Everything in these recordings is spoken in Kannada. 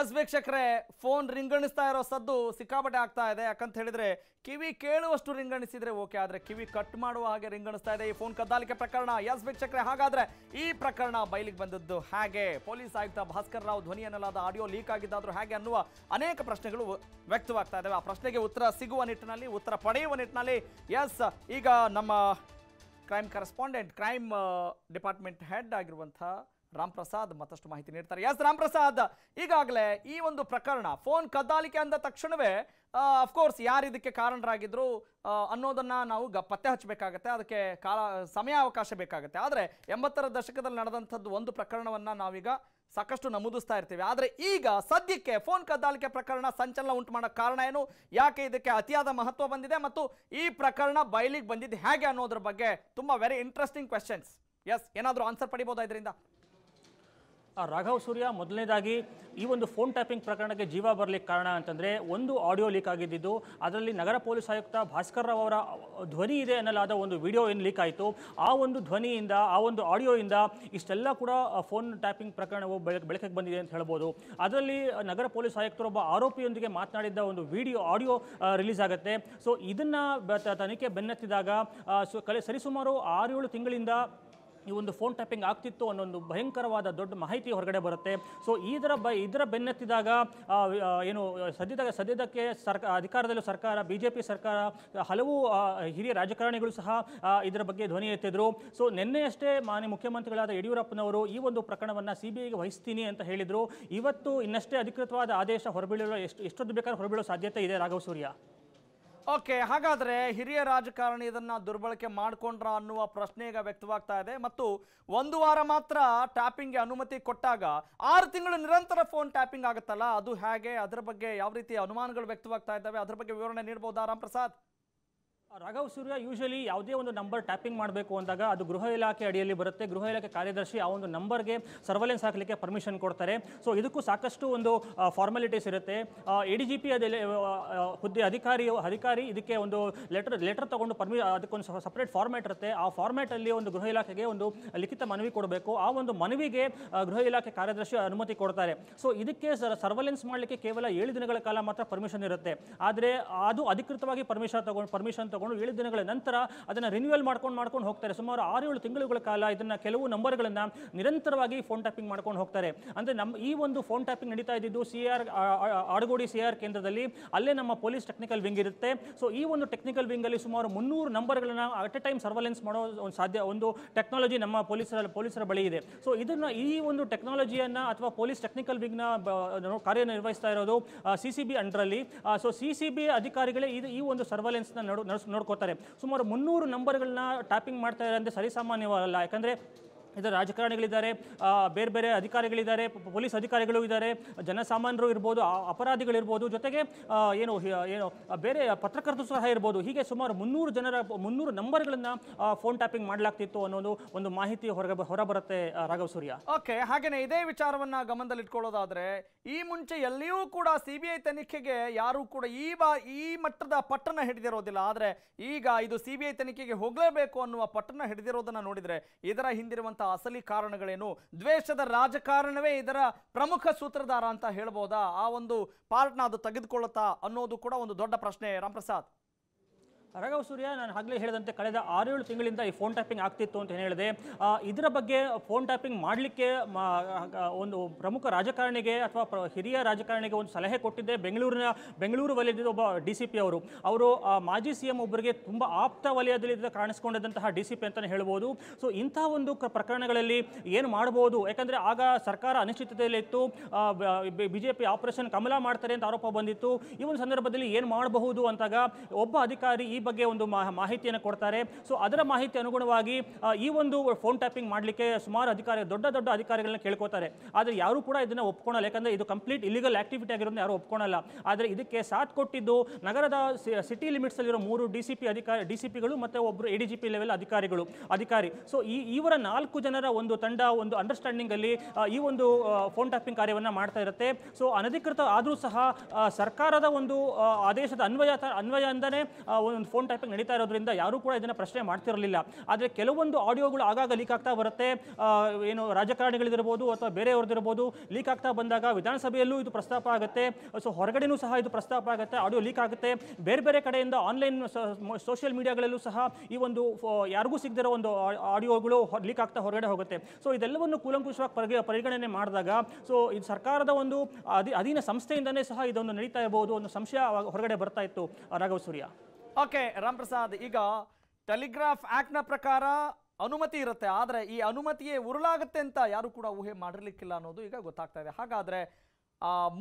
ಎಸ್ ವೀಕ್ಷಕರೇ ಫೋನ್ ರಿಂಗಣಿಸ್ತಾ ಇರೋ ಸದ್ದು ಸಿಕ್ಕಾಪಟ್ಟೆ ಆಗ್ತಾ ಇದೆ ಯಾಕಂತ ಹೇಳಿದ್ರೆ ಕಿವಿ ಕೇಳುವಷ್ಟು ರಿಂಗಣಿಸಿದ್ರೆ ಓಕೆ ಆದರೆ ಕಿವಿ ಕಟ್ ಮಾಡುವ ಹಾಗೆ ರಿಂಗಣಿಸ್ತಾ ಇದೆ ಈ ಫೋನ್ ಕದ್ದಾಲಿಕೆ ಪ್ರಕರಣ ಎಸ್ ವೀಕ್ಷಕರೇ ಹಾಗಾದ್ರೆ ಈ ಪ್ರಕರಣ ಬಯಲಿಗೆ ಬಂದದ್ದು ಹಾಗೆ ಪೊಲೀಸ್ ಆಯುಕ್ತ ಭಾಸ್ಕರ್ ರಾವ್ ಧ್ವನಿಯನ್ನಲಾದ ಆಡಿಯೋ ಲೀಕ್ ಆಗಿದ್ದಾದ್ರೂ ಹೇಗೆ ಅನ್ನುವ ಅನೇಕ ಪ್ರಶ್ನೆಗಳು ವ್ಯಕ್ತವಾಗ್ತಾ ಇದೆ ಆ ಪ್ರಶ್ನೆಗೆ ಉತ್ತರ ಸಿಗುವ ನಿಟ್ಟಿನಲ್ಲಿ ಉತ್ತರ ಪಡೆಯುವ ನಿಟ್ಟಿನಲ್ಲಿ ಎಸ್ ಈಗ ನಮ್ಮ crime correspondent crime department head ಆಗಿರುವಂಥ ರಾಮ್ ಪ್ರಸಾದ್ ಮತ್ತಷ್ಟು ಮಾಹಿತಿ ನೀಡ್ತಾರೆ ಎಸ್ ರಾಮ್ ಪ್ರಸಾದ್ ಈಗಾಗಲೇ ಈ ಒಂದು ಪ್ರಕರಣ ಫೋನ್ ಕದ್ದಾಲಿಕೆ ಅಂದ ತಕ್ಷಣವೇ ಅಫ್ಕೋರ್ಸ್ ಯಾರು ಇದಕ್ಕೆ ಕಾರಣರಾಗಿದ್ರು ಅನ್ನೋದನ್ನ ನಾವು ಗ ಪತ್ತೆ ಹಚ್ಚಬೇಕಾಗತ್ತೆ ಅದಕ್ಕೆ ಕಾಲ ಸಮಯಾವಕಾಶ ಬೇಕಾಗುತ್ತೆ ಆದರೆ ಎಂಬತ್ತರ ದಶಕದಲ್ಲಿ ನಡೆದಂಥದ್ದು ಒಂದು ಪ್ರಕರಣವನ್ನ ನಾವೀಗ ಸಾಕಷ್ಟು ನಮೂದಿಸ್ತಾ ಇರ್ತೀವಿ ಆದರೆ ಈಗ ಸದ್ಯಕ್ಕೆ ಫೋನ್ ಕದ್ದಾಲಿಕೆ ಪ್ರಕರಣ ಸಂಚಲನ ಉಂಟು ಮಾಡೋ ಕಾರಣ ಏನು ಯಾಕೆ ಇದಕ್ಕೆ ಅತಿಯಾದ ಮಹತ್ವ ಬಂದಿದೆ ಮತ್ತು ಈ ಪ್ರಕರಣ ಬಯಲಿಗೆ ಬಂದಿದ್ದು ಹೇಗೆ ಅನ್ನೋದ್ರ ಬಗ್ಗೆ ತುಂಬ ವೆರಿ ಇಂಟ್ರೆಸ್ಟಿಂಗ್ ಕ್ವೆಶನ್ಸ್ ಎಸ್ ಏನಾದರೂ ಆನ್ಸರ್ ಪಡಿಬೋದಾ ಇದರಿಂದ ರಾಘವ್ ಸೂರ್ಯ ಮೊದಲನೇದಾಗಿ ಈ ಒಂದು ಫೋನ್ ಟ್ಯಾಪಿಂಗ್ ಪ್ರಕರಣಕ್ಕೆ ಜೀವ ಬರಲಿಕ್ಕೆ ಕಾರಣ ಅಂತಂದರೆ ಒಂದು ಆಡಿಯೋ ಲೀಕ್ ಆಗಿದ್ದಿದ್ದು ಅದರಲ್ಲಿ ನಗರ ಪೊಲೀಸ್ ಆಯುಕ್ತ ಭಾಸ್ಕರ್ ರಾವ್ ಅವರ ಧ್ವನಿ ಇದೆ ಎನ್ನಲಾದ ಒಂದು ವಿಡಿಯೋ ಏನು ಲೀಕ್ ಆಯಿತು ಆ ಒಂದು ಧ್ವನಿಯಿಂದ ಆ ಒಂದು ಆಡಿಯೋಯಿಂದ ಇಷ್ಟೆಲ್ಲ ಕೂಡ ಫೋನ್ ಟ್ಯಾಪಿಂಗ್ ಪ್ರಕರಣವು ಬೆಳಕು ಬೆಳಕಿಗೆ ಬಂದಿದೆ ಅಂತ ಹೇಳ್ಬೋದು ಅದರಲ್ಲಿ ನಗರ ಪೊಲೀಸ್ ಆಯುಕ್ತರೊಬ್ಬ ಆರೋಪಿಯೊಂದಿಗೆ ಮಾತನಾಡಿದ್ದ ಒಂದು ವಿಡಿಯೋ ಆಡಿಯೋ ರಿಲೀಸ್ ಆಗುತ್ತೆ ಸೊ ಇದನ್ನು ತನಿಖೆ ಬೆನ್ನತ್ತಿದಾಗ ಸೊ ಕಲೆ ಸರಿಸುಮಾರು ಆರೇಳು ತಿಂಗಳಿಂದ ಈ ಒಂದು ಫೋನ್ ಟ್ಯಾಪಿಂಗ್ ಆಗ್ತಿತ್ತು ಒಂದು ಭಯಂಕರವಾದ ದೊಡ್ಡ ಮಾಹಿತಿ ಹೊರಗಡೆ ಬರುತ್ತೆ ಸೊ ಇದರ ಬ ಇದರ ಬೆನ್ನತ್ತಿದಾಗ ಏನು ಸದ್ಯದ ಸದ್ಯದಕ್ಕೆ ಸರ್ಕ ಅಧಿಕಾರದಲ್ಲೂ ಸರ್ಕಾರ ಬಿ ಜೆ ಪಿ ಸರ್ಕಾರ ಹಲವು ಹಿರಿಯ ರಾಜಕಾರಣಿಗಳು ಸಹ ಇದರ ಬಗ್ಗೆ ಧ್ವನಿ ಎತ್ತಿದ್ರು ಸೊ ನಿನ್ನೆಯಷ್ಟೇ ಮಾನ್ಯ ಮುಖ್ಯಮಂತ್ರಿಗಳಾದ ಯಡಿಯೂರಪ್ಪನವರು ಈ ಒಂದು ಪ್ರಕರಣವನ್ನು ಸಿ ಬಿ ಐಗೆ ವಹಿಸ್ತೀನಿ ಅಂತ ಹೇಳಿದರು ಇವತ್ತು ಇನ್ನಷ್ಟೇ ಅಧಿಕೃತವಾದ ಆದೇಶ ಹೊರಬೀಳಲು ಎಷ್ಟು ಎಷ್ಟೊತ್ತು ಬೇಕಾದ್ರೂ ಹೊರಬೀಳೋ ಸಾಧ್ಯತೆ ಇದೆ ರಾಘವ ಸೂರ್ಯ ಓಕೆ ಹಾಗಾದ್ರೆ ಹಿರಿಯ ರಾಜಕಾರಣಿ ಇದನ್ನ ದುರ್ಬಳಕೆ ಮಾಡಿಕೊಂಡ್ರ ಅನ್ನುವ ಪ್ರಶ್ನೆ ಈಗ ವ್ಯಕ್ತವಾಗ್ತಾ ಇದೆ ಮತ್ತು ಒಂದು ವಾರ ಮಾತ್ರ ಟ್ಯಾಪಿಂಗ್ಗೆ ಅನುಮತಿ ಕೊಟ್ಟಾಗ ಆರು ತಿಂಗಳು ನಿರಂತರ ಫೋನ್ ಟ್ಯಾಪಿಂಗ್ ಆಗುತ್ತಲ್ಲ ಅದು ಹೇಗೆ ಅದರ ಬಗ್ಗೆ ಯಾವ ರೀತಿಯ ಅನುಮಾನಗಳು ವ್ಯಕ್ತವಾಗ್ತಾ ಇದ್ದಾವೆ ಅದರ ಬಗ್ಗೆ ವಿವರಣೆ ನೀಡಬಹುದಾ ರಾಮ್ ಪ್ರಸಾದ್ ರಾಘವ್ ಸೂರ್ಯ ಯೂಶಲಿ ಯಾವುದೇ ಒಂದು ನಂಬರ್ ಟ್ಯಾಪಿಂಗ್ ಮಾಡಬೇಕು ಅಂದಾಗ ಅದು ಗೃಹ ಇಲಾಖೆ ಅಡಿಯಲ್ಲಿ ಬರುತ್ತೆ ಗೃಹ ಇಲಾಖೆ ಕಾರ್ಯದರ್ಶಿ ಆ ಒಂದು ನಂಬರ್ಗೆ ಸರ್ವೆಲೆನ್ಸ್ ಹಾಕಲಿಕ್ಕೆ ಪರ್ಮಿಷನ್ ಕೊಡ್ತಾರೆ ಸೊ ಇದಕ್ಕೂ ಸಾಕಷ್ಟು ಒಂದು ಫಾರ್ಮಾಲಿಟೀಸ್ ಇರುತ್ತೆ ಎ ಡಿ ಜಿ ಪಿ ಅದೇ ಹುದ್ದೆ ಅಧಿಕಾರಿ ಅಧಿಕಾರಿ ಇದಕ್ಕೆ ಒಂದು ಲೆಟರ್ ಲೆಟರ್ ತೊಗೊಂಡು ಪರ್ಮಿ ಅದಕ್ಕೊಂದು ಸಪ್ರೇಟ್ ಫಾರ್ಮ್ಯಾಟ್ ಇರುತ್ತೆ ಆ ಫಾರ್ಮ್ಯಾಟಲ್ಲಿ ಒಂದು ಗೃಹ ಇಲಾಖೆಗೆ ಒಂದು ಲಿಖಿತ ಮನವಿ ಕೊಡಬೇಕು ಆ ಒಂದು ಮನವಿಗೆ ಗೃಹ ಇಲಾಖೆ ಕಾರ್ಯದರ್ಶಿ ಅನುಮತಿ ಕೊಡ್ತಾರೆ ಸೊ ಇದಕ್ಕೆ ಸರ್ವೆಲೆನ್ಸ್ ಮಾಡಲಿಕ್ಕೆ ಕೇವಲ ಏಳು ದಿನಗಳ ಕಾಲ ಮಾತ್ರ ಪರ್ಮಿಷನ್ ಇರುತ್ತೆ ಆದರೆ ಅದು ಅಧಿಕೃತವಾಗಿ ಪರ್ಮಿಷನ್ ತಗೊಂಡು ಪರ್ಮಿಷನ್ ತಗೊಂಡು ತಗೊಂಡು ಏಳು ದಿನಗಳ ನಂತರ ಅದನ್ನು ರಿನ್ಯೂವಲ್ ಮಾಡ್ಕೊಂಡು ಮಾಡ್ಕೊಂಡು ಹೋಗ್ತಾರೆ ಸುಮಾರು ಆರು ಏಳು ತಿಂಗಳುಗಳ ಕಾಲ ಇದನ್ನು ಕೆಲವು ನಂಬರ್ಗಳನ್ನು ನಿರಂತರವಾಗಿ ಫೋನ್ ಟ್ಯಾಪಿಂಗ್ ಮಾಡ್ಕೊಂಡು ಹೋಗ್ತಾರೆ ಅಂದರೆ ನಮ್ಮ ಈ ಒಂದು ಫೋನ್ ಟ್ಯಾಪಿಂಗ್ ನಡೀತಾ ಇದ್ದಿದ್ದು C R Adugodi C R ಕೇಂದ್ರದಲ್ಲಿ ಅಲ್ಲೇ ನಮ್ಮ ಪೊಲೀಸ್ ಟೆಕ್ನಿಕಲ್ ವಿಂಗ್ ಇರುತ್ತೆ ಸೊ ಈ ಒಂದು ಟೆಕ್ನಿಕಲ್ ವಿಂಗಲ್ಲಿ ಸುಮಾರು ಮುನ್ನೂರು ನಂಬರ್ಗಳನ್ನು ಅಟ್ ಎ ಟೈಮ್ ಸರ್ವೆಲೆನ್ಸ್ ಮಾಡೋ ಒಂದು ಸಾಧ್ಯ ಒಂದು ಟೆಕ್ನಾಲಜಿ ನಮ್ಮ ಪೊಲೀಸರ ಪೊಲೀಸರ ಬಳಿ ಇದೆ ಸೊ ಇದನ್ನು ಈ ಒಂದು ಟೆಕ್ನಾಲಜಿಯನ್ನು ಅಥವಾ ಪೊಲೀಸ್ ಟೆಕ್ನಿಕಲ್ ವಿಂಗ್ನ ಕಾರ್ಯನಿರ್ವಹಿಸ್ತಾ ಇರೋದು ಸಿ ಸಿ ಬಿ ಅಂಡ್ರಲ್ಲಿ ಸೊ ಸಿ ಸಿ ಬಿ ಅಧಿಕಾರಿಗಳೇ ಇದು ಈ ಒಂದು ಸರ್ವೆಲೆನ್ಸ್ನ ನಡು ನೋಡ್ಕೋತಾರೆ ಸುಮಾರು ಮುನ್ನೂರು ನಂಬರ್ಗಳನ್ನ ಟ್ಯಾಪಿಂಗ್ ಮಾಡ್ತಾ ಇದ್ದಾರೆ ಅಂದರೆ ಸರಿಸಾಮಾನ್ಯವಲ್ಲ ಯಾಕಂದರೆ ಇದರ ರಾಜಕಾರಣಿಗಳಿದ್ದಾರೆ ಬೇರೆ ಬೇರೆ ಅಧಿಕಾರಿಗಳಿದ್ದಾರೆ ಪೊಲೀಸ್ ಅಧಿಕಾರಿಗಳು ಇದ್ದಾರೆ ಜನಸಾಮಾನ್ಯರು ಇರ್ಬೋದು ಅಪರಾಧಿಗಳಿರ್ಬೋದು ಜೊತೆಗೆ ಏನು ಏನು ಬೇರೆ ಪತ್ರಕರ್ತರು ಸಹ ಇರ್ಬೋದು ಹೀಗೆ ಸುಮಾರು ಮುನ್ನೂರು ಜನರ ಮುನ್ನೂರು ನಂಬರ್ಗಳನ್ನು ಫೋನ್ ಟ್ಯಾಪಿಂಗ್ ಮಾಡಲಾಗ್ತಿತ್ತು ಅನ್ನೋದು ಒಂದು ಮಾಹಿತಿ ಹೊರಗೆ ಹೊರಬರುತ್ತೆ ರಾಘವ್ ಸೂರ್ಯ ಓಕೆ ಹಾಗೆಯೇ ಇದೇ ವಿಚಾರವನ್ನು ಗಮನದಲ್ಲಿಟ್ಕೊಳ್ಳೋದಾದರೆ ಈ ಮುಂಚೆ ಎಲ್ಲಿಯೂ ಕೂಡ ಸಿ ಬಿ ಐ ತನಿಖೆಗೆ ಯಾರೂ ಕೂಡ ಈ ಬಾ ಈ ಮಟ್ಟದ ಪಟ್ಟನ ಹಿಡಿದಿರೋದಿಲ್ಲ ಆದರೆ ಈಗ ಇದು ಸಿ ಬಿ ಐ ತನಿಖೆಗೆ ಹೋಗಲೇಬೇಕು ಅನ್ನುವ ಪಟ್ಟಣ ಹಿಡಿದಿರೋದನ್ನು ನೋಡಿದರೆ ಇದರ ಹಿಂದಿರುವಂಥ ಇರುವಂತಹ ಅಸಲಿ ಕಾರಣಗಳೇನು ದ್ವೇಷದ ರಾಜಕಾರಣವೇ ಇದರ ಪ್ರಮುಖ ಸೂತ್ರಧಾರ ಅಂತ ಹೇಳ್ಬೋದಾ ಆ ಒಂದು ಪಾರ್ಟ್ನ ಅದು ತೆಗೆದುಕೊಳ್ಳುತ್ತಾ ಅನ್ನೋದು ಕೂಡ ಒಂದು ದೊಡ್ಡ ಪ್ರಶ್ನೆ ಪ್ರಸಾದ್ ರಾಘವ ಸೂರ್ಯ ನಾನು ಆಗಲೇ ಹೇಳಿದಂತೆ ಕಳೆದ ಆರೇಳು ತಿಂಗಳಿಂದ ಈ ಫೋನ್ ಟ್ಯಾಪಿಂಗ್ ಆಗ್ತಿತ್ತು ಅಂತ ಹೇಳಿದೆ ಇದರ ಬಗ್ಗೆ ಫೋನ್ ಟ್ಯಾಪಿಂಗ್ ಮಾಡಲಿಕ್ಕೆ ಒಂದು ಪ್ರಮುಖ ರಾಜಕಾರಣಿಗೆ ಅಥವಾ ಹಿರಿಯ ರಾಜಕಾರಣಿಗೆ ಒಂದು ಸಲಹೆ ಕೊಟ್ಟಿದ್ದೆ ಬೆಂಗಳೂರಿನ ಬೆಂಗಳೂರು ವಲಯದಿಂದ ಒಬ್ಬ ಡಿ ಸಿ ಪಿ ಅವರು ಅವರು ಮಾಜಿ ಸಿ ಎಂ ಒಬ್ಬರಿಗೆ ತುಂಬ ಆಪ್ತ ವಲಯದಲ್ಲಿ ಕಾಣಿಸ್ಕೊಂಡಿದ್ದಂತಹ ಡಿ ಸಿ ಪಿ ಅಂತಲೇ ಹೇಳ್ಬೋದು ಸೊ ಇಂಥ ಒಂದು ಪ್ರಕರಣಗಳಲ್ಲಿ ಏನು ಮಾಡ್ಬೋದು ಯಾಕಂದರೆ ಆಗ ಸರ್ಕಾರ ಅನಿಶ್ಚಿತತೆಯಲ್ಲಿತ್ತು B J P operation Kamala ಮಾಡ್ತಾರೆ ಅಂತ ಆರೋಪ ಬಂದಿತ್ತು ಈ ಒಂದು ಸಂದರ್ಭದಲ್ಲಿ ಏನು ಮಾಡಬಹುದು ಅಂತಾಗ ಒಬ್ಬ ಅಧಿಕಾರಿ ಈ ಬಗ್ಗೆ ಒಂದು ಮಾಹಿತಿಯನ್ನು ಕೊಡ್ತಾರೆ ಸೊ ಅದರ ಮಾಹಿತಿ ಅನುಗುಣವಾಗಿ ಈ ಒಂದು ಫೋನ್ ಟ್ಯಾಪಿಂಗ್ ಮಾಡಲಿಕ್ಕೆ ಸುಮಾರು ಅಧಿಕಾರಿ ದೊಡ್ಡ ದೊಡ್ಡ ಅಧಿಕಾರಿಗಳನ್ನ ಕೇಳ್ಕೋತಾರೆ ಆದರೆ ಯಾರು ಕೂಡ ಇದನ್ನು ಒಪ್ಕೊಳ್ಳಲ್ಲ ಯಾಕಂದರೆ ಇದು ಕಂಪ್ಲೀಟ್ ಇಲಿಗಲ್ ಆಕ್ಟಿವಿಟಿ ಆಗಿರೋದನ್ನ ಯಾರು ಒಪ್ಕೊಳಲ್ಲ ಆದರೆ ಇದಕ್ಕೆ ಸಾಥ್ ಕೊಟ್ಟಿದ್ದು ನಗರದ ಸಿಟಿ ಲಿಮಿಟ್ಸಲ್ಲಿರೋ ಮೂರು ಡಿ ಸಿ ಪಿ ಅಧಿಕಾರಿ ಡಿ ಸಿ ಪಿಗಳು ಮತ್ತು ಒಬ್ಬರು A D G P level ಅಧಿಕಾರಿಗಳು ಅಧಿಕಾರಿ ಸೊ ಈ ಇವರ ನಾಲ್ಕು ಜನರ ಒಂದು ತಂಡ ಒಂದು ಅಂಡರ್ಸ್ಟ್ಯಾಂಡಿಂಗಲ್ಲಿ ಈ ಒಂದು ಫೋನ್ ಟ್ಯಾಪಿಂಗ್ ಕಾರ್ಯವನ್ನು ಮಾಡ್ತಾ ಇರುತ್ತೆ ಸೊ ಅನಧಿಕೃತ ಆದರೂ ಸಹ ಸರ್ಕಾರದ ಒಂದು ಆದೇಶದ ಅನ್ವಯ ಅನ್ವಯ ಅಂದನೇ ಒಂದು ಫೋನ್ ಟೈಪಿಂಗ್ ನಡೀತಾ ಇರೋದ್ರಿಂದ ಯಾರೂ ಕೂಡ ಇದನ್ನು ಪ್ರಶ್ನೆ ಮಾಡ್ತಿರಲಿಲ್ಲ ಆದರೆ ಕೆಲವೊಂದು ಆಡಿಯೋಗಳು ಆಗಾಗ ಲೀಕ್ ಆಗ್ತಾ ಬರುತ್ತೆ ಏನು ರಾಜಕಾರಣಿಗಳಿರ್ಬೋದು ಅಥವಾ ಬೇರೆಯವ್ರದ್ದಿರ್ಬೋದು ಲೀಕ್ ಆಗ್ತಾ ಬಂದಾಗ ವಿಧಾನಸಭೆಯಲ್ಲೂ ಇದು ಪ್ರಸ್ತಾಪ ಆಗುತ್ತೆ ಸೊ ಹೊರಗಡೆನೂ ಸಹ ಇದು ಪ್ರಸ್ತಾಪ ಆಗುತ್ತೆ ಆಡಿಯೋ ಲೀಕ್ ಆಗುತ್ತೆ ಬೇರೆ ಬೇರೆ ಕಡೆಯಿಂದ ಆನ್ಲೈನ್ ಸೋಷಿಯಲ್ ಮೀಡಿಯಾಗಳಲ್ಲೂ ಸಹ ಈ ಒಂದು ಯಾರಿಗೂ ಸಿಗದಿರೋ ಒಂದು ಆಡಿಯೋಗಳು ಲೀಕ್ ಆಗ್ತಾ ಹೊರಗಡೆ ಹೋಗುತ್ತೆ ಸೊ ಇದೆಲ್ಲವನ್ನು ಕೂಲಂಕುಷವಾಗಿ ಪರಿಗಣನೆ ಮಾಡಿದಾಗ ಸೊ ಇದು ಸರ್ಕಾರದ ಒಂದು ಅಧೀನ ಸಂಸ್ಥೆಯಿಂದನೇ ಸಹ ಇದೊಂದು ನಡೀತಾ ಇರಬಹುದು ಒಂದು ಸಂಶಯ ಹೊರಗಡೆ ಬರ್ತಾ ಇತ್ತು ರಾಘವ ಸೂರ್ಯ ಓಕೆ ರಾಮ್ ಪ್ರಸಾದ್ ಈಗ ಟೆಲಿಗ್ರಾಫ್ ಆಕ್ಟ್ನ ಪ್ರಕಾರ ಅನುಮತಿ ಇರುತ್ತೆ ಆದರೆ ಈ ಅನುಮತಿಯೇ ಉರುಳಾಗುತ್ತೆ ಅಂತ ಯಾರು ಕೂಡ ಊಹೆ ಮಾಡಿರ್ಲಿಕ್ಕಿಲ್ಲ ಅನ್ನೋದು ಈಗ ಗೊತ್ತಾಗ್ತಾ ಇದೆ ಹಾಗಾದರೆ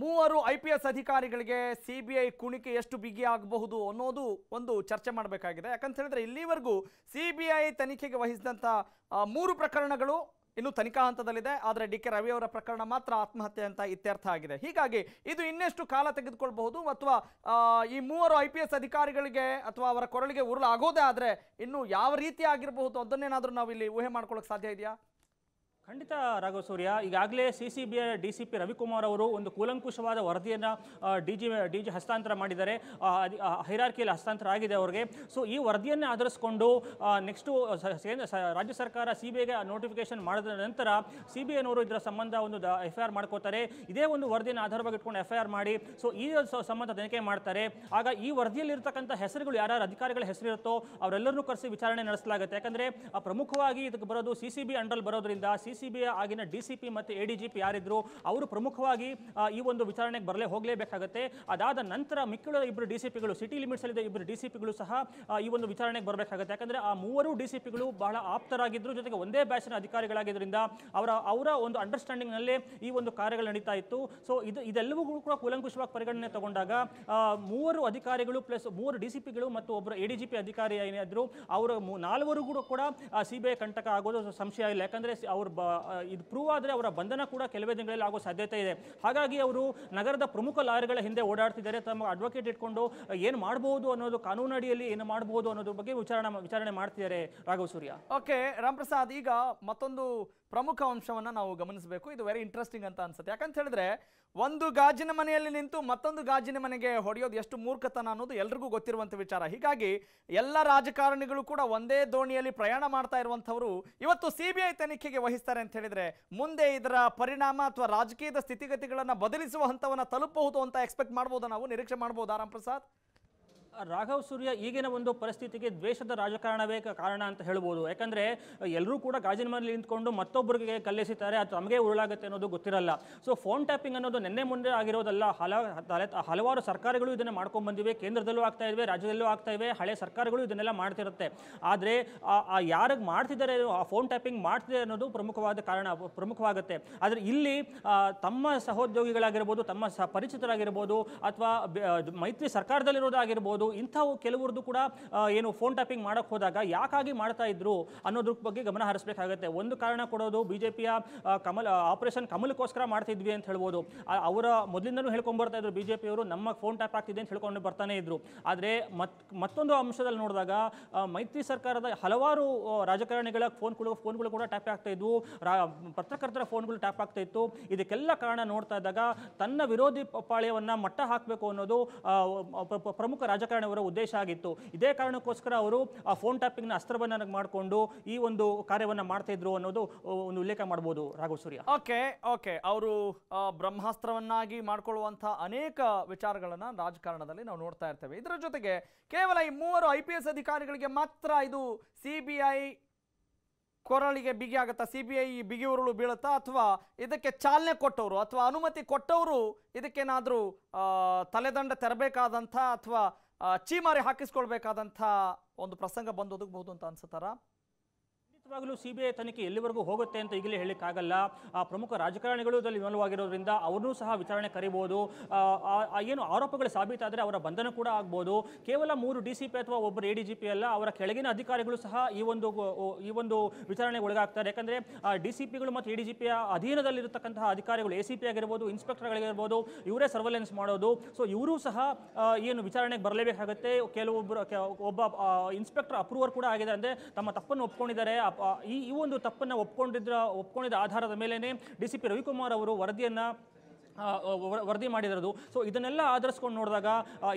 ಮೂವರು ಐ ಪಿ ಎಸ್ ಅಧಿಕಾರಿಗಳಿಗೆ ಸಿ ಬಿ ಐ ಕುಣಿಕೆ ಎಷ್ಟು ಬಿಗಿ ಆಗಬಹುದು ಅನ್ನೋದು ಒಂದು ಚರ್ಚೆ ಮಾಡಬೇಕಾಗಿದೆ ಯಾಕಂತ ಹೇಳಿದ್ರೆ ಇಲ್ಲಿವರೆಗೂ ಸಿ ಬಿ ಐ ತನಿಖೆಗೆ ವಹಿಸಿದಂಥ ಮೂರು ಪ್ರಕರಣಗಳು ಇನ್ನು ತನಿಖಾ ಹಂತದಲ್ಲಿದೆ ಆದರೆ ಡಿ ಕೆ ರವಿ ಅವರ ಪ್ರಕರಣ ಮಾತ್ರ ಆತ್ಮಹತ್ಯೆ ಅಂತ ಇತ್ಯರ್ಥ ಆಗಿದೆ ಹೀಗಾಗಿ ಇದು ಇನ್ನೆಷ್ಟು ಕಾಲ ತೆಗೆದುಕೊಳ್ಬಹುದು ಅಥವಾ ಈ ಮೂವರು ಐ ಪಿ ಎಸ್ ಅಧಿಕಾರಿಗಳಿಗೆ ಅಥವಾ ಅವರ ಕೊರಳಿಗೆ ಉರುಳಾಗೋದೇ ಆದರೆ ಇನ್ನು ಯಾವ ರೀತಿ ಆಗಿರಬಹುದು ಅದನ್ನೇನಾದರೂ ನಾವು ಇಲ್ಲಿ ಊಹೆ ಮಾಡ್ಕೊಳ್ಳೋಕೆ ಸಾಧ್ಯ ಇದೆಯಾ ಖಂಡಿತ ರಾಘವ ಸೂರ್ಯ ಈಗಾಗಲೇ C C B D C P Ravikumar ಅವರು ಒಂದು ಕೂಲಂಕುಷವಾದ ವರದಿಯನ್ನು ಡಿ ಜಿ ಡಿ ಜಿ ಹಸ್ತಾಂತರ ಮಾಡಿದ್ದಾರೆ ಹೈರಾರ್ಕಿಯಲ್ಲಿ ಹಸ್ತಾಂತರ ಆಗಿದೆ ಅವರಿಗೆ ಸೊ ಈ ವರದಿಯನ್ನು ಆಧರಿಸಿಕೊಂಡು ನೆಕ್ಸ್ಟು ರಾಜ್ಯ ಸರ್ಕಾರ ಸಿ ಬಿ ಐಗೆ ನೋಟಿಫಿಕೇಶನ್ ಮಾಡಿದ ನಂತರ ಸಿ ಬಿ ಐನವರು ಇದರ ಸಂಬಂಧ ಒಂದು ಎಫ್ ಐ ಆರ್ ಮಾಡ್ಕೋತಾರೆ ಇದೇ ಒಂದು ವರದಿಯನ್ನು ಆಧಾರವಾಗಿ ಇಟ್ಕೊಂಡು ಎಫ್ ಐ ಆರ್ ಮಾಡಿ ಸೊ ಈ ಸಂಬಂಧ ತನಿಖೆ ಮಾಡ್ತಾರೆ ಆಗ ಈ ವರದಿಯಲ್ಲಿರ್ತಕ್ಕಂಥ ಹೆಸರುಗಳು ಯಾರ್ಯಾರು ಅಧಿಕಾರಿಗಳ ಹೆಸರಿರುತ್ತೋ ಅವರೆಲ್ಲರನ್ನೂ ಕರೆಸಿ ವಿಚಾರಣೆ ನಡೆಸಲಾಗುತ್ತೆ ಯಾಕಂದರೆ ಪ್ರಮುಖವಾಗಿ ಇದಕ್ಕೆ ಬರೋದು ಸಿ ಸಿ ಬಿ ಅಂಡರ್ ಬರೋದ್ರಿಂದ ಸಿ ಸಿ ಆಗಿನ ಡಿ ಸಿ ಪಿ ಮತ್ತು ಎ ಯಾರಿದ್ರು ಅವರು ಪ್ರಮುಖವಾಗಿ ಈ ಒಂದು ವಿಚಾರಣೆಗೆ ಬರಲೇ ಹೋಗಲೇಬೇಕಾಗುತ್ತೆ ಅದಾದ ನಂತರ ಮಿಕ್ಕಳ ಇಬ್ಬರು ಡಿ ಸಿ ಸಿಟಿ ಲಿಮಿಟ್ಸಲ್ಲಿದ್ದ ಇಬ್ಬರು ಡಿ ಸಿ ಪಿಗಳು ಸಹ ಈ ಒಂದು ವಿಚಾರಣೆಗೆ ಬರಬೇಕಾಗುತ್ತೆ ಯಾಕಂದ್ರೆ ಆ ಮೂವರು ಡಿ ಸಿ ಪಿಗಳು ಬಹಳ ಆಪ್ತರಾಗಿದ್ದರು ಜೊತೆಗೆ ಒಂದೇ ಬ್ಯಾಚಿನ ಅಧಿಕಾರಿಗಳಾಗಿದ್ದರಿಂದ ಅವರ ಅವರ ಒಂದು ನಲ್ಲಿ ಈ ಒಂದು ಕಾರ್ಯಗಳು ನಡೀತಾ ಇತ್ತು ಸೊ ಇದು ಇದೆಲ್ಲವೂ ಕೂಡ ಕೂಲಂಕುಷವಾಗಿ ಪರಿಗಣನೆ ತಗೊಂಡಾಗ ಮೂವರು ಅಧಿಕಾರಿಗಳು ಪ್ಲಸ್ ಮೂವರು ಡಿ ಸಿಪಿಗಳು ಮತ್ತು ಒಬ್ಬರು ಎ ಅಧಿಕಾರಿ ಏನಾದರೂ ಅವರ ನಾಲ್ವರು ಕೂಡ ಕೂಡ ಸಿ ಕಂಟಕ ಆಗೋದು ಸಂಶಯ ಇಲ್ಲ ಯಾಕಂದರೆ ಅವರು ಇದು ಪ್ರೂವ್ ಆದರೆ ಅವರ ಬಂಧನ ಕೂಡ ಕೆಲವೇ ದಿನಗಳಲ್ಲಿ ಆಗೋ ಸಾಧ್ಯತೆ ಇದೆ ಹಾಗಾಗಿ ಅವರು ನಗರದ ಪ್ರಮುಖ ಲಾಯರ್ಗಳ ಹಿಂದೆ ಓಡಾಡ್ತಿದ್ದಾರೆ ತಮ್ಮ ಅಡ್ವೊಕೇಟ್ ಇಟ್ಕೊಂಡು ಏನು ಮಾಡಬಹುದು ಅನ್ನೋದು ಕಾನೂನು ಅಡಿಯಲ್ಲಿ ಏನು ಮಾಡಬಹುದು ಅನ್ನೋದ್ರ ಬಗ್ಗೆ ವಿಚಾರಣೆ ವಿಚಾರಣೆ ಮಾಡ್ತಿದ್ದಾರೆ ರಾಘವ ಸೂರ್ಯ ಓಕೆ ಪ್ರಸಾದ್ ಈಗ ಮತ್ತೊಂದು ಪ್ರಮುಖ ಅಂಶವನ್ನು ನಾವು ಗಮನಿಸಬೇಕು ಇದು ವೆರಿ ಇಂಟ್ರೆಸ್ಟಿಂಗ್ ಅಂತ ಅನ್ಸುತ್ತೆ ಯಾಕಂತ ಹೇಳಿದ್ರೆ ಒಂದು ಗಾಜಿನ ಮನೆಯಲ್ಲಿ ನಿಂತು ಮತ್ತೊಂದು ಗಾಜಿನ ಮನೆಗೆ ಹೊಡೆಯೋದು ಎಷ್ಟು ಮೂರ್ಖತನ ಅನ್ನೋದು ಎಲ್ರಿಗೂ ಗೊತ್ತಿರುವಂಥ ವಿಚಾರ ಹೀಗಾಗಿ ಎಲ್ಲ ರಾಜಕಾರಣಿಗಳು ಕೂಡ ಒಂದೇ ದೋಣಿಯಲ್ಲಿ ಪ್ರಯಾಣ ಮಾಡ್ತಾ ಇರುವಂಥವರು ಇವತ್ತು ಸಿಬಿಐ ತನಿಖೆಗೆ ವಹಿಸ್ತಾರೆ ಅಂತ ಹೇಳಿದ್ರೆ ಮುಂದೆ ಇದರ ಪರಿಣಾಮ ಅಥವಾ ರಾಜಕೀಯದ ಸ್ಥಿತಿಗತಿಗಳನ್ನು ಬದಲಿಸುವ ಹಂತವನ್ನು ತಲುಪಬಹುದು ಅಂತ ಎಕ್ಸ್ಪೆಕ್ಟ್ ಮಾಡ್ಬೋದು ನಾವು ನಿರೀಕ್ಷೆ ಮಾಡಬಹುದು ಆರಾಮ್ ಪ್ರಸಾದ್ ರಾಘವ್ ಸೂರ್ಯ ಈಗಿನ ಒಂದು ಪರಿಸ್ಥಿತಿಗೆ ದ್ವೇಷದ ರಾಜಕಾರಣವೇ ಕಾರಣ ಅಂತ ಹೇಳ್ಬೋದು ಯಾಕಂದರೆ ಎಲ್ಲರೂ ಕೂಡ ಗಾಜಿನ ಮನೆಯಲ್ಲಿ ನಿಂತ್ಕೊಂಡು ಮತ್ತೊಬ್ಬರಿಗೆ ಕಲ್ಲಿಸುತ್ತಾರೆ ಅದು ತಮಗೆ ಉರುಳಾಗುತ್ತೆ ಅನ್ನೋದು ಗೊತ್ತಿರಲ್ಲ ಸೊ ಫೋನ್ ಟ್ಯಾಪಿಂಗ್ ಅನ್ನೋದು ನಿನ್ನೆ ಮುಂದೆ ಆಗಿರೋದಲ್ಲ ಹಲ ಹಲವಾರು ಸರ್ಕಾರಗಳು ಇದನ್ನು ಮಾಡ್ಕೊಂಡು ಬಂದಿವೆ ಕೇಂದ್ರದಲ್ಲೂ ಆಗ್ತಾ ಇವೆ ರಾಜ್ಯದಲ್ಲೂ ಆಗ್ತಾ ಇವೆ ಹಳೆ ಸರ್ಕಾರಗಳು ಇದನ್ನೆಲ್ಲ ಮಾಡ್ತಿರುತ್ತೆ ಆದರೆ ಯಾರಿಗೆ ಮಾಡ್ತಿದ್ದಾರೆ ಆ ಫೋನ್ ಟ್ಯಾಪಿಂಗ್ ಮಾಡ್ತಿದ್ದಾರೆ ಅನ್ನೋದು ಪ್ರಮುಖವಾದ ಕಾರಣ ಪ್ರಮುಖವಾಗುತ್ತೆ ಆದರೆ ಇಲ್ಲಿ ತಮ್ಮ ಸಹೋದ್ಯೋಗಿಗಳಾಗಿರ್ಬೋದು ತಮ್ಮ ಸ ಪರಿಚಿತರಾಗಿರ್ಬೋದು ಅಥವಾ ಮೈತ್ರಿ ಸರ್ಕಾರದಲ್ಲಿರೋದಾಗಿರ್ಬೋದು ಇರ್ಬೋದು ಇಂಥವು ಕೆಲವ್ರದ್ದು ಕೂಡ ಏನು ಫೋನ್ ಟ್ಯಾಪಿಂಗ್ ಮಾಡಕ್ಕೆ ಹೋದಾಗ ಯಾಕಾಗಿ ಮಾಡ್ತಾ ಇದ್ರು ಅನ್ನೋದ್ರ ಬಗ್ಗೆ ಗಮನ ಹರಿಸಬೇಕಾಗುತ್ತೆ ಒಂದು ಕಾರಣ ಕೊಡೋದು ಬಿ ಜೆ ಪಿಯ ಕಮಲ್ ಆಪರೇಷನ್ ಕಮಲಕ್ಕೋಸ್ಕರ ಮಾಡ್ತಿದ್ವಿ ಅಂತ ಹೇಳ್ಬೋದು ಅವರ ಮೊದಲಿಂದನೂ ಹೇಳ್ಕೊಂಬರ್ತಾ ಇದ್ರು ಬಿ ಜೆ ಪಿಯವರು ನಮ್ಮ ಫೋನ್ ಟ್ಯಾಪ್ ಆಗ್ತಿದೆ ಅಂತ ಹೇಳ್ಕೊಂಡು ಬರ್ತಾನೆ ಇದ್ರು ಆದರೆ ಮತ್ತೊಂದು ಅಂಶದಲ್ಲಿ ನೋಡಿದಾಗ ಮೈತ್ರಿ ಸರ್ಕಾರದ ಹಲವಾರು ರಾಜಕಾರಣಿಗಳ ಫೋನ್ ಫೋನ್ಗಳು ಕೂಡ ಟ್ಯಾಪ್ ಆಗ್ತಾ ಇದ್ವು ಪತ್ರಕರ್ತರ ಫೋನ್ಗಳು ಟ್ಯಾಪ್ ಆಗ್ತಾ ಇತ್ತು ಇದಕ್ಕೆಲ್ಲ ಕಾರಣ ನೋಡ್ತಾ ಇದ್ದಾಗ ತನ್ನ ವಿರೋಧಿ ಪಾಳ್ಯವನ್ನು ಮಟ್ಟ ಹಾಕಬೇಕು ಅನ್ನೋದು ಪ್ರಮುಖ ರಾಜಕಾರಣ ರಾಜಕಾರಣಿ ಅವರ ಉದ್ದೇಶ ಆಗಿತ್ತು ಇದೇ ಕಾರಣಕ್ಕೋಸ್ಕರ ಅವರು ಆ ಫೋನ್ ಟ್ಯಾಪಿಂಗ್ನ ಅಸ್ತ್ರವನ್ನ ಮಾಡಿಕೊಂಡು ಈ ಒಂದು ಕಾರ್ಯವನ್ನು ಮಾಡ್ತಾ ಇದ್ರು ಅನ್ನೋದು ಒಂದು ಉಲ್ಲೇಖ ಮಾಡಬಹುದು ರಾಘವ್ ಸೂರ್ಯ ಓಕೆ ಓಕೆ ಅವರು ಬ್ರಹ್ಮಾಸ್ತ್ರವನ್ನಾಗಿ ಮಾಡ್ಕೊಳ್ಳುವಂಥ ಅನೇಕ ವಿಚಾರಗಳನ್ನು ರಾಜಕಾರಣದಲ್ಲಿ ನಾವು ನೋಡ್ತಾ ಇರ್ತೇವೆ ಇದರ ಜೊತೆಗೆ ಕೇವಲ ಈ ಮೂವರು ಐ ಪಿ ಎಸ್ ಅಧಿಕಾರಿಗಳಿಗೆ ಮಾತ್ರ ಇದು ಸಿ ಕೊರಳಿಗೆ ಬಿಗಿ ಆಗುತ್ತಾ ಸಿ ಬಿ ಐ ಬಿಗಿ ಉರುಳು ಬೀಳುತ್ತಾ ಅಥವಾ ಇದಕ್ಕೆ ಚಾಲನೆ ಕೊಟ್ಟವರು ಅಥವಾ ಅನುಮತಿ ಕೊಟ್ಟವರು ಇದಕ್ಕೇನಾದರೂ ತಲೆದಂಡ ತೆರಬೇಕಾದಂಥ ಅಥವಾ ಚೀಮಾರಿ ಹಾಕಿಸ್ಕೊಳ್ಬೇಕಾದಂಥ ಒಂದು ಪ್ರಸಂಗ ಬಂದು ಒದಗಬಹುದು ಅಂತ ಅನ್ಸುತ್ತಾರ ಖಂಡಿತವಾಗಲೂ ಸಿ ಬಿ ಐ ತನಿಖೆ ಎಲ್ಲಿವರೆಗೂ ಹೋಗುತ್ತೆ ಅಂತ ಈಗಲೇ ಆ ಪ್ರಮುಖ ರಾಜಕಾರಣಿಗಳು ಇದರಲ್ಲಿ ಇನ್ವಾಲ್ವ್ ಅವರನ್ನೂ ಸಹ ವಿಚಾರಣೆ ಕರಿಬೋದು ಏನು ಆರೋಪಗಳು ಸಾಬೀತಾದರೆ ಅವರ ಬಂಧನ ಕೂಡ ಆಗ್ಬೋದು ಕೇವಲ ಮೂರು ಡಿ ಸಿ ಪಿ ಅಥವಾ ಒಬ್ಬರು ಎ ಡಿ ಜಿ ಪಿ ಅಲ್ಲ ಅವರ ಕೆಳಗಿನ ಅಧಿಕಾರಿಗಳು ಸಹ ಈ ಒಂದು ಈ ಒಂದು ವಿಚಾರಣೆಗೆ ಒಳಗಾಗ್ತಾರೆ ಯಾಕಂದರೆ ಡಿ ಸಿ ಪಿಗಳು ಮತ್ತು ಎ ಡಿ ಜಿ ಪಿಯ ಅಧೀನದಲ್ಲಿರತಕ್ಕಂತಹ ಅಧಿಕಾರಿಗಳು ಎ ಸಿ ಪಿ ಆಗಿರ್ಬೋದು ಇನ್ಸ್ಪೆಕ್ಟರ್ಗಳಿಗಿರ್ಬೋದು ಇವರೇ ಸರ್ವೆಲೆನ್ಸ್ ಮಾಡೋದು ಸೊ ಇವರೂ ಸಹ ಏನು ವಿಚಾರಣೆಗೆ ಬರಲೇಬೇಕಾಗುತ್ತೆ ಕೆಲವೊಬ್ಬರು ಒಬ್ಬ ಇನ್ಸ್ಪೆಕ್ಟರ್ ಅಪ್ರೂವರ್ ಕೂಡ ಆಗಿದೆ ಅಂದರೆ ತಮ್ಮ ತಪ್ಪನ್ನು ಒಪ್ಕೊಂಡಿದ್ದಾರೆ ಈ ಈ ಒಂದು ತಪ್ಪನ್ನು ಒಪ್ಕೊಂಡಿದ್ರ ಒಪ್ಕೊಂಡಿದ್ದ ಆಧಾರದ ಮೇಲೇ ಡಿ ಸಿ ಪಿ ರವಿಕುಮಾರ್ ಅವರು ವರದಿಯನ್ನು ವರದಿ ಮಾಡಿರೋದು ಸೊ ಇದನ್ನೆಲ್ಲ ಆಧರಿಸ್ಕೊಂಡು ನೋಡಿದಾಗ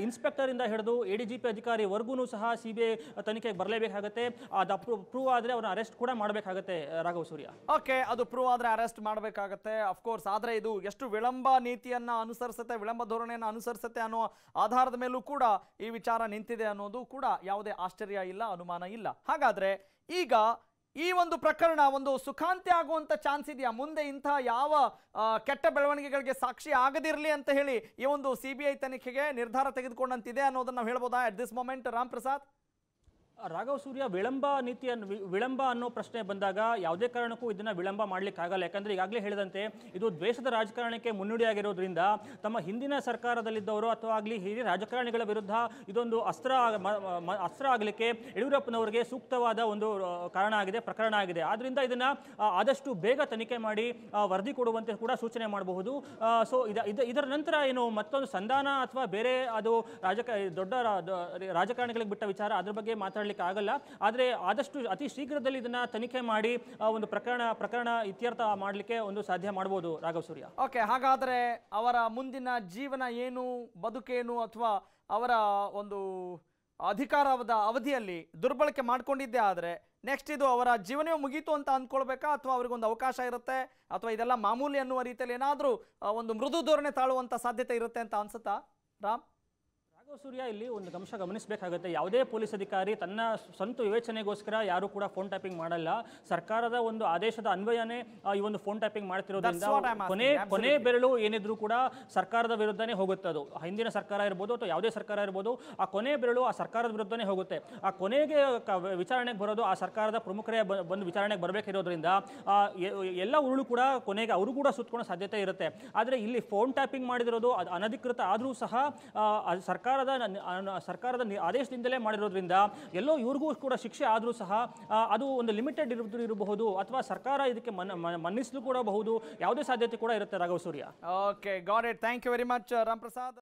ಇನ್ಸ್ಪೆಕ್ಟರಿಂದ ಹಿಡಿದು ಎ ಡಿ ಜಿ ಪಿ ಅಧಿಕಾರಿವರೆಗೂ ಸಹ ಸಿ ಬಿ ಐ ತನಿಖೆಗೆ ಬರಲೇಬೇಕಾಗುತ್ತೆ ಅದು ಅಪ್ರೂ ಪ್ರೂವ್ ಆದರೆ ಅವ್ರನ್ನ ಅರೆಸ್ಟ್ ಕೂಡ ಮಾಡಬೇಕಾಗತ್ತೆ ರಾಘವ್ ಸೂರ್ಯ ಓಕೆ ಅದು ಪ್ರೂವ್ ಆದರೆ ಅರೆಸ್ಟ್ ಮಾಡಬೇಕಾಗತ್ತೆ ಅಫ್ಕೋರ್ಸ್ ಆದರೆ ಇದು ಎಷ್ಟು ವಿಳಂಬ ನೀತಿಯನ್ನು ಅನುಸರಿಸುತ್ತೆ ವಿಳಂಬ ಧೋರಣೆಯನ್ನು ಅನುಸರಿಸುತ್ತೆ ಅನ್ನೋ ಆಧಾರದ ಮೇಲೂ ಕೂಡ ಈ ವಿಚಾರ ನಿಂತಿದೆ ಅನ್ನೋದು ಕೂಡ ಯಾವುದೇ ಆಶ್ಚರ್ಯ ಇಲ್ಲ ಅನುಮಾನ ಇಲ್ಲ ಹಾಗಾದರೆ ಈಗ ಈ ಒಂದು ಪ್ರಕರಣ ಒಂದು ಸುಖಾಂತ್ಯ ಆಗುವಂತ ಚಾನ್ಸ್ ಇದೆಯಾ ಮುಂದೆ ಇಂತಹ ಯಾವ ಕೆಟ್ಟ ಬೆಳವಣಿಗೆಗಳಿಗೆ ಸಾಕ್ಷಿ ಆಗದಿರಲಿ ಅಂತ ಹೇಳಿ ಈ ಒಂದು ಸಿಬಿಐ ತನಿಖೆಗೆ ನಿರ್ಧಾರ ತೆಗೆದುಕೊಂಡಂತಿದೆ ಅನ್ನೋದನ್ನ ನಾವು ಹೇಳ್ಬೋದಾ at this moment Ram Prasad Raghav Surya ವಿಳಂಬ ನೀತಿಯನ್ನು ವಿಳಂಬ ಅನ್ನೋ ಪ್ರಶ್ನೆ ಬಂದಾಗ ಯಾವುದೇ ಕಾರಣಕ್ಕೂ ಇದನ್ನು ವಿಳಂಬ ಮಾಡಲಿಕ್ಕಾಗಲ್ಲ ಯಾಕಂದರೆ ಈಗಾಗಲೇ ಹೇಳಿದಂತೆ ಇದು ದ್ವೇಷದ ರಾಜಕಾರಣಕ್ಕೆ ಮುನ್ನುಡಿಯಾಗಿರೋದ್ರಿಂದ ತಮ್ಮ ಹಿಂದಿನ ಸರ್ಕಾರದಲ್ಲಿದ್ದವರು ಅಥವಾ ಆಗಲಿ ಹಿರಿಯ ರಾಜಕಾರಣಿಗಳ ವಿರುದ್ಧ ಇದೊಂದು ಅಸ್ತ್ರ ಅಸ್ತ್ರ ಆಗಲಿಕ್ಕೆ ಯಡಿಯೂರಪ್ಪನವರಿಗೆ ಸೂಕ್ತವಾದ ಒಂದು ಕಾರಣ ಆಗಿದೆ ಪ್ರಕರಣ ಆಗಿದೆ ಆದ್ದರಿಂದ ಇದನ್ನು ಆದಷ್ಟು ಬೇಗ ತನಿಖೆ ಮಾಡಿ ವರದಿ ಕೊಡುವಂತೆ ಕೂಡ ಸೂಚನೆ ಮಾಡಬಹುದು ಸೊ ಇದರ ನಂತರ ಏನು ಮತ್ತೊಂದು ಸಂಧಾನ ಅಥವಾ ಬೇರೆ ಅದು ರಾಜಕ ದೊಡ್ಡ ರಾಜಕಾರಣಿಗಳಿಗೆ ಬಿಟ್ಟ ವಿಚಾರ ಅದ್ರ ಬಗ್ಗೆ ಮಾತಾಡಿ ಮಾಡಲಿಕ್ಕೆ ಆಗಲ್ಲ ಆದರೆ ಆದಷ್ಟು ಅತಿ ಶೀಘ್ರದಲ್ಲಿ ಇದನ್ನ ತನಿಖೆ ಮಾಡಿ ಒಂದು ಪ್ರಕರಣ ಪ್ರಕರಣ ಇತ್ಯರ್ಥ ಮಾಡಲಿಕ್ಕೆ ಒಂದು ಸಾಧ್ಯ ಮಾಡಬಹುದು ರಾಘವ್ ಸೂರ್ಯ ಓಕೆ ಹಾಗಾದರೆ ಅವರ ಮುಂದಿನ ಜೀವನ ಏನು ಬದುಕೇನು ಅಥವಾ ಅವರ ಒಂದು ಅಧಿಕಾರದ ಅವಧಿಯಲ್ಲಿ ದುರ್ಬಳಕೆ ಮಾಡ್ಕೊಂಡಿದ್ದೆ ಆದರೆ ನೆಕ್ಸ್ಟ್ ಇದು ಅವರ ಜೀವನವೇ ಮುಗೀತು ಅಂತ ಅಂದ್ಕೊಳ್ಬೇಕಾ ಅಥವಾ ಅವ್ರಿಗೊಂದು ಅವಕಾಶ ಇರುತ್ತೆ ಅಥವಾ ಇದೆಲ್ಲ ಮಾಮೂಲಿ ಅನ್ನುವ ರೀತಿಯಲ್ಲಿ ಏನಾದರೂ ಒಂದು ಮೃದು ಧೋರಣೆ ತಾಳುವಂಥ ಸಾಧ್ಯತೆ ಇರುತ್ತೆ ಅಂತ ಅನ್ಸುತ್ತಾ ರಾಮ್ ಸೂರ್ಯ ಇಲ್ಲಿ ಒಂದು ಅಂಶ ಗಮನಿಸಬೇಕಾಗುತ್ತೆ ಯಾವುದೇ ಪೊಲೀಸ್ ಅಧಿಕಾರಿ ತನ್ನ ಸ್ವಂತ ವಿವೇಚನೆಗೋಸ್ಕರ ಯಾರು ಕೂಡ ಫೋನ್ ಟ್ಯಾಪಿಂಗ್ ಮಾಡಲ್ಲ ಸರ್ಕಾರದ ಒಂದು ಆದೇಶದ ಅನ್ವಯನೇ ಈ ಒಂದು ಫೋನ್ ಟ್ಯಾಪಿಂಗ್ ಮಾಡ್ತಿರೋದ್ರಿಂದ ಕೊನೆ ಕೊನೆ ಬೆರಳು ಏನಿದ್ರು ಕೂಡ ಸರ್ಕಾರದ ವಿರುದ್ಧನೇ ಹೋಗುತ್ತೆ ಅದು ಹಿಂದಿನ ಸರ್ಕಾರ ಇರ್ಬೋದು ಅಥವಾ ಯಾವುದೇ ಸರ್ಕಾರ ಇರ್ಬೋದು ಆ ಕೊನೆ ಬೆರಳು ಆ ಸರ್ಕಾರದ ವಿರುದ್ಧನೇ ಹೋಗುತ್ತೆ ಆ ಕೊನೆಗೆ ವಿಚಾರಣೆಗೆ ಬರೋದು ಆ ಸರ್ಕಾರದ ಪ್ರಮುಖರೇ ಬಂದು ವಿಚಾರಣೆಗೆ ಬರಬೇಕಿರೋದ್ರಿಂದ ಎಲ್ಲ ಉರುಳು ಕೂಡ ಕೊನೆಗೆ ಅವರು ಕೂಡ ಸುತ್ತಕೊಳ್ಳೋ ಸಾಧ್ಯತೆ ಇರುತ್ತೆ ಆದರೆ ಇಲ್ಲಿ ಫೋನ್ ಟ್ಯಾಪಿಂಗ್ ಮಾಡಿರೋದು ಅದು ಅನಧಿಕೃತ ಆದರೂ ಸಹ ಸರ್ಕಾರ ಸರ್ಕಾರದ ಸರ್ಕಾರದ ಆದೇಶದಿಂದಲೇ ಮಾಡಿರೋದ್ರಿಂದ ಎಲ್ಲೋ ಇವ್ರಿಗೂ ಕೂಡ ಶಿಕ್ಷೆ ಆದರೂ ಸಹ ಅದು ಒಂದು ಲಿಮಿಟೆಡ್ ಇರಬಹುದು ಅಥವಾ ಸರ್ಕಾರ ಇದಕ್ಕೆ ಮನ್ನಿಸಲು ಕೂಡ ಬಹುದು ಯಾವುದೇ ಸಾಧ್ಯತೆ ಕೂಡ ಇರುತ್ತೆ Raghava Surya okay got it thank you very much Ram Prasad